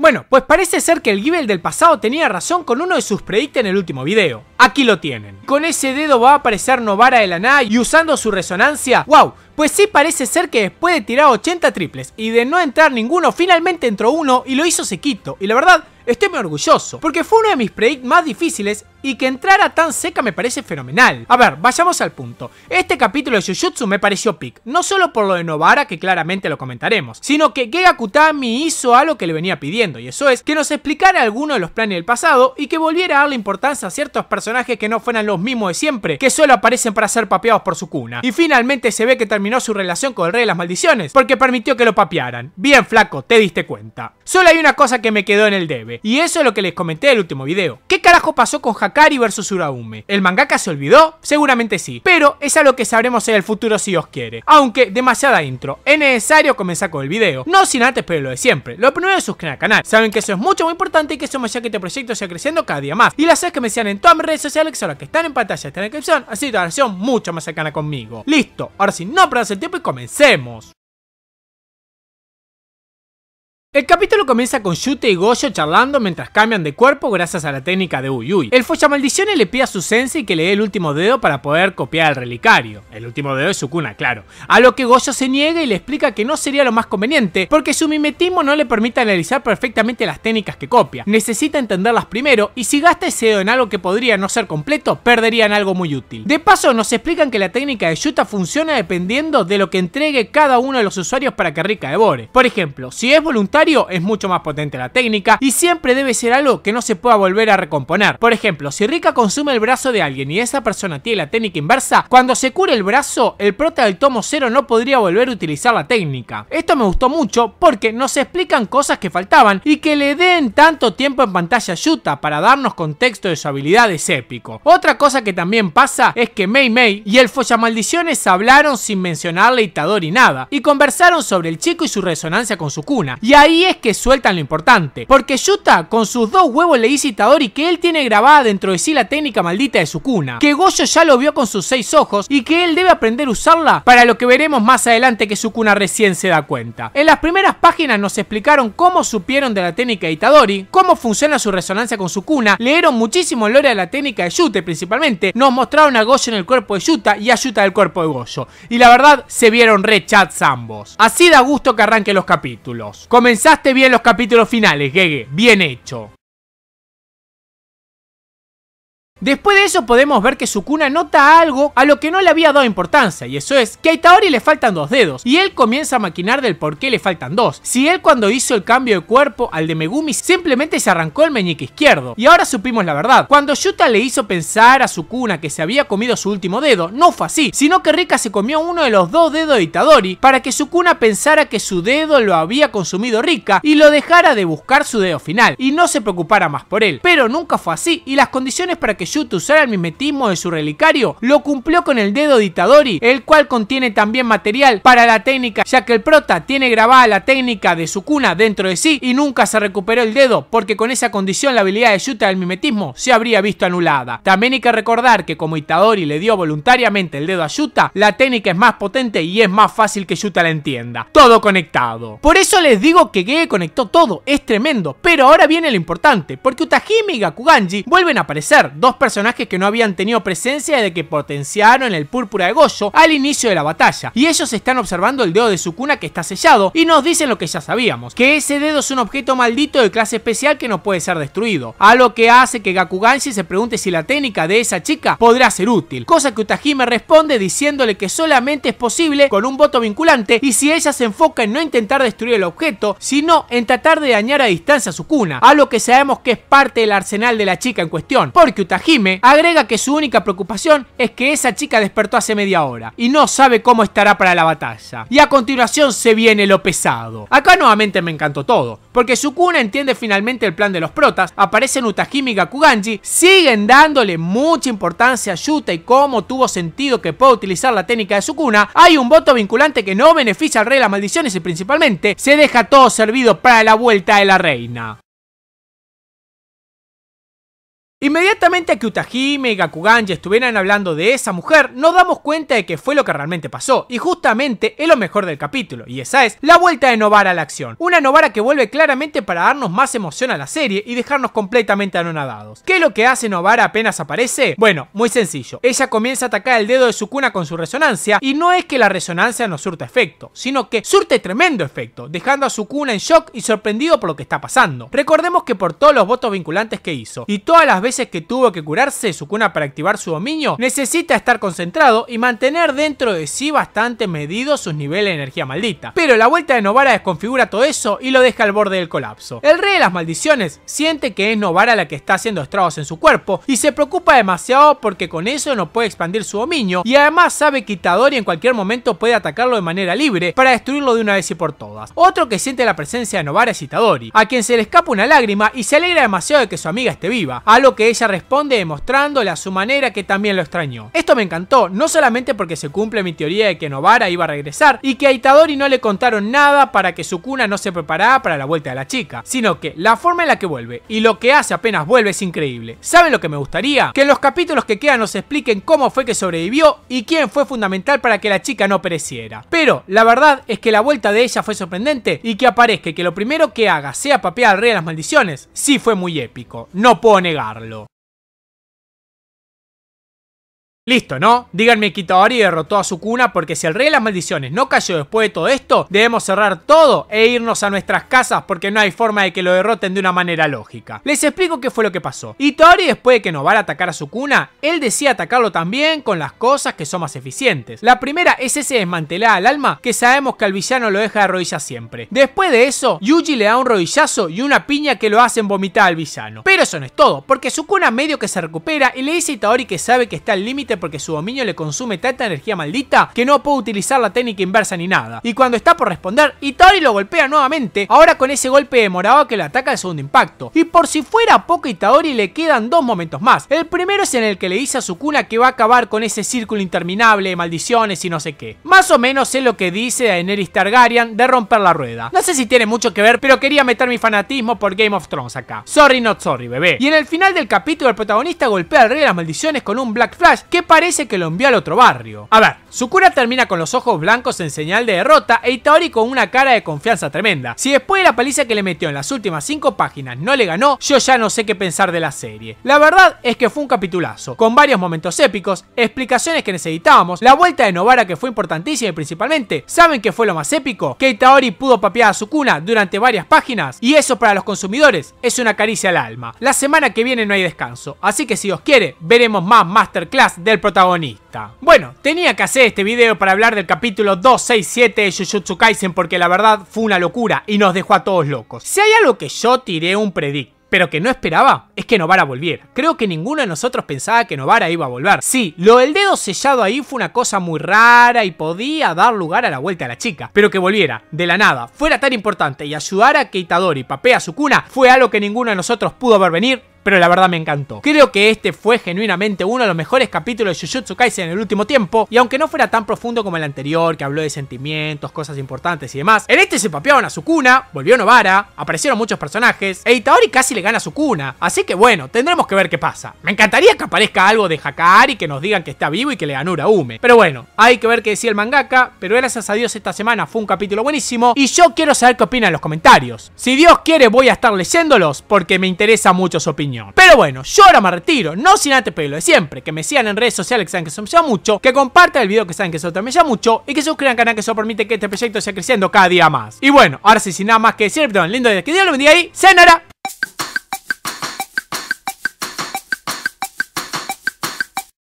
Bueno, pues parece ser que el Gibel del pasado tenía razón con uno de sus predicts en el último video. Aquí lo tienen. Con ese dedo va a aparecer Novara de la y usando su resonancia, ¡wow! Pues sí parece ser que después de tirar 80 triples y de no entrar ninguno, finalmente entró uno y lo hizo sequito. Y la verdad, estoy muy orgulloso, porque fue uno de mis predicts más difíciles y que entrara tan seca me parece fenomenal. A ver, vayamos al punto. Este capítulo de Jujutsu me pareció pick, no solo por lo de Novara, que claramente lo comentaremos, sino que Gega Kutami hizo algo que le venía pidiendo, y eso es que nos explicara alguno de los planes del pasado y que volviera a darle importancia a ciertos personajes que no fueran los mismos de siempre, que solo aparecen para ser papeados por su cuna. Y finalmente se ve que terminó su relación con el rey de las maldiciones porque permitió que lo papiaran Bien flaco, te diste cuenta. Solo hay una cosa que me quedó en el debe y eso es lo que les comenté en el último video. ¿Qué carajo pasó con Hakari versus Uraume? ¿El mangaka se olvidó? Seguramente sí, pero es algo que sabremos en el futuro si os quiere. Aunque demasiada intro, es necesario comenzar con el video. No sin antes pero lo de siempre. Lo primero es suscribir al canal. Saben que eso es mucho muy importante y que eso me ya que este proyecto Sea creciendo cada día más. Y las veces que me sean en todas mis redes sociales que son las que están en pantalla, están en la descripción, así que la relación mucho más cercana conmigo. Listo, ahora si no frase tiempo y comencemos. El capítulo comienza con Yuta y Gojo charlando mientras cambian de cuerpo gracias a la técnica de Uyuy. El maldiciones le pide a su sensei que le dé el último dedo para poder copiar el relicario. El último dedo es su cuna, claro. A lo que Gojo se niega y le explica que no sería lo más conveniente porque su mimetismo no le permite analizar perfectamente las técnicas que copia. Necesita entenderlas primero y si gasta ese dedo en algo que podría no ser completo, perderían algo muy útil. De paso, nos explican que la técnica de Yuta funciona dependiendo de lo que entregue cada uno de los usuarios para que Rika devore. Por ejemplo, si es voluntario es mucho más potente la técnica y siempre debe ser algo que no se pueda volver a recomponer. Por ejemplo, si Rika consume el brazo de alguien y esa persona tiene la técnica inversa, cuando se cure el brazo, el prota del tomo 0 no podría volver a utilizar la técnica. Esto me gustó mucho porque nos explican cosas que faltaban y que le den tanto tiempo en pantalla a Yuta para darnos contexto de su habilidad es épico. Otra cosa que también pasa es que Mei Mei y el Follamaldiciones hablaron sin mencionarle leitador y nada y conversaron sobre el chico y su resonancia con su cuna. Y ahí Ahí es que sueltan lo importante. Porque Yuta con sus dos huevos le dice a Itadori que él tiene grabada dentro de sí la técnica maldita de su cuna. Que Goyo ya lo vio con sus seis ojos y que él debe aprender a usarla para lo que veremos más adelante que su cuna recién se da cuenta. En las primeras páginas nos explicaron cómo supieron de la técnica de Itadori, cómo funciona su resonancia con su cuna, leeron muchísimo lore de la técnica de Yute principalmente, nos mostraron a Goyo en el cuerpo de Yuta y a Yuta del cuerpo de Goyo. Y la verdad, se vieron re chats ambos. Así da gusto que arranquen los capítulos pensaste bien los capítulos finales, Gege. Bien hecho. Después de eso podemos ver que Sukuna nota algo a lo que no le había dado importancia y eso es que a Itaori le faltan dos dedos y él comienza a maquinar del por qué le faltan dos. Si él cuando hizo el cambio de cuerpo al de Megumi simplemente se arrancó el meñique izquierdo y ahora supimos la verdad. Cuando Yuta le hizo pensar a Sukuna que se había comido su último dedo, no fue así, sino que Rika se comió uno de los dos dedos de Itadori para que Sukuna pensara que su dedo lo había consumido Rika y lo dejara de buscar su dedo final y no se preocupara más por él. Pero nunca fue así y las condiciones para que Yuta usar el mimetismo de su relicario, lo cumplió con el dedo de Itadori, el cual contiene también material para la técnica, ya que el prota tiene grabada la técnica de su cuna dentro de sí y nunca se recuperó el dedo, porque con esa condición la habilidad de Yuta del mimetismo se habría visto anulada. También hay que recordar que como Itadori le dio voluntariamente el dedo a Yuta, la técnica es más potente y es más fácil que Yuta la entienda. Todo conectado. Por eso les digo que Gege conectó todo, es tremendo, pero ahora viene lo importante, porque Utahimi y Gakuganji vuelven a aparecer, dos personajes que no habían tenido presencia de que potenciaron el púrpura de Goyo al inicio de la batalla. Y ellos están observando el dedo de su cuna que está sellado y nos dicen lo que ya sabíamos, que ese dedo es un objeto maldito de clase especial que no puede ser destruido, a lo que hace que Gakuganshi se pregunte si la técnica de esa chica podrá ser útil, cosa que Utahime responde diciéndole que solamente es posible con un voto vinculante y si ella se enfoca en no intentar destruir el objeto, sino en tratar de dañar a distancia su cuna, a lo que sabemos que es parte del arsenal de la chica en cuestión, porque Utahime agrega que su única preocupación es que esa chica despertó hace media hora y no sabe cómo estará para la batalla. Y a continuación se viene lo pesado. Acá nuevamente me encantó todo, porque Sukuna entiende finalmente el plan de los protas, aparecen Utahimi y Gakuganji, siguen dándole mucha importancia a Yuta y cómo tuvo sentido que pueda utilizar la técnica de Sukuna, hay un voto vinculante que no beneficia al rey de las maldiciones y principalmente se deja todo servido para la vuelta de la reina. Inmediatamente que Utahime y Gakugan estuvieran hablando de esa mujer, nos damos cuenta de que fue lo que realmente pasó, y justamente es lo mejor del capítulo, y esa es la vuelta de Novara a la acción. Una Novara que vuelve claramente para darnos más emoción a la serie y dejarnos completamente anonadados. ¿Qué es lo que hace Novara apenas aparece? Bueno, muy sencillo. Ella comienza a atacar el dedo de su cuna con su resonancia, y no es que la resonancia no surta efecto, sino que surte tremendo efecto, dejando a su cuna en shock y sorprendido por lo que está pasando. Recordemos que por todos los votos vinculantes que hizo, y todas las veces que tuvo que curarse su cuna para activar su dominio, necesita estar concentrado y mantener dentro de sí bastante medido sus niveles de energía maldita. Pero la vuelta de Novara desconfigura todo eso y lo deja al borde del colapso. El rey de las maldiciones siente que es Novara la que está haciendo estragos en su cuerpo y se preocupa demasiado porque con eso no puede expandir su dominio y además sabe que Itadori en cualquier momento puede atacarlo de manera libre para destruirlo de una vez y por todas. Otro que siente la presencia de Novara es Itadori, a quien se le escapa una lágrima y se alegra demasiado de que su amiga esté viva, a lo que ella responde demostrándole a su manera que también lo extrañó. Esto me encantó, no solamente porque se cumple mi teoría de que Novara iba a regresar y que a Itadori no le contaron nada para que su cuna no se preparara para la vuelta de la chica, sino que la forma en la que vuelve y lo que hace apenas vuelve es increíble. ¿Saben lo que me gustaría? Que en los capítulos que quedan nos expliquen cómo fue que sobrevivió y quién fue fundamental para que la chica no pereciera. Pero la verdad es que la vuelta de ella fue sorprendente y que aparezca que lo primero que haga sea papear al rey de las maldiciones, sí fue muy épico, no puedo negarlo. Listo, ¿no? Díganme Itaori derrotó a su cuna. porque si el rey de las maldiciones no cayó después de todo esto, debemos cerrar todo e irnos a nuestras casas porque no hay forma de que lo derroten de una manera lógica. Les explico qué fue lo que pasó. Itadori después de que no atacara a su cuna, él decía atacarlo también con las cosas que son más eficientes. La primera es ese desmantelar al alma que sabemos que al villano lo deja de rodillas siempre. Después de eso, Yuji le da un rodillazo y una piña que lo hacen vomitar al villano. Pero eso no es todo, porque Sukuna medio que se recupera y le dice a Itadori que sabe que está al límite porque su dominio le consume tanta energía maldita que no puede utilizar la técnica inversa ni nada. Y cuando está por responder, Itaori lo golpea nuevamente, ahora con ese golpe de que le ataca el segundo impacto. Y por si fuera poco, Itaori le quedan dos momentos más. El primero es en el que le dice a su cuna que va a acabar con ese círculo interminable de maldiciones y no sé qué. Más o menos es lo que dice a Daenerys Targaryen de romper la rueda. No sé si tiene mucho que ver, pero quería meter mi fanatismo por Game of Thrones acá. Sorry, not sorry, bebé. Y en el final del capítulo, el protagonista golpea al rey de las maldiciones con un Black Flash que parece que lo envió al otro barrio. A ver, Sukuna termina con los ojos blancos en señal de derrota e Itaori con una cara de confianza tremenda. Si después de la paliza que le metió en las últimas 5 páginas no le ganó, yo ya no sé qué pensar de la serie. La verdad es que fue un capitulazo, con varios momentos épicos, explicaciones que necesitábamos, la vuelta de Novara que fue importantísima y principalmente, ¿saben qué fue lo más épico? Que Itaori pudo papear a cuna durante varias páginas y eso para los consumidores es una caricia al alma. La semana que viene no hay descanso, así que si os quiere, veremos más masterclass del protagonista. Bueno, tenía que hacer este video para hablar del capítulo 267 de Jujutsu Kaisen porque la verdad fue una locura y nos dejó a todos locos. Si hay algo que yo tiré un predict pero que no esperaba es que Novara volviera. Creo que ninguno de nosotros pensaba que Novara iba a volver. Sí, lo del dedo sellado ahí fue una cosa muy rara y podía dar lugar a la vuelta a la chica, pero que volviera de la nada, fuera tan importante y ayudara a que Itadori papea su cuna fue algo que ninguno de nosotros pudo ver venir pero la verdad me encantó. Creo que este fue genuinamente uno de los mejores capítulos de Jujutsu Kaisen en el último tiempo, y aunque no fuera tan profundo como el anterior, que habló de sentimientos, cosas importantes y demás, en este se papearon a su cuna, volvió Novara, aparecieron muchos personajes, e Itaori casi le gana a cuna. así que bueno, tendremos que ver qué pasa. Me encantaría que aparezca algo de Hakari, que nos digan que está vivo y que le ganó Ume, pero bueno, hay que ver qué decía el mangaka, pero gracias a Dios esta semana fue un capítulo buenísimo, y yo quiero saber qué opinan en los comentarios. Si Dios quiere voy a estar leyéndolos, porque me interesa mucho su opinión. Pero bueno, yo ahora me retiro, no sin antes pedirlo de siempre, que me sigan en redes sociales que saben que eso me llama mucho, que compartan el video que saben que eso también me llama mucho y que suscriban al canal que eso permite que este proyecto sea creciendo cada día más. Y bueno, ahora sí, sin nada más que decir, un lindo día, que Dios lo bendiga ahí, cenara.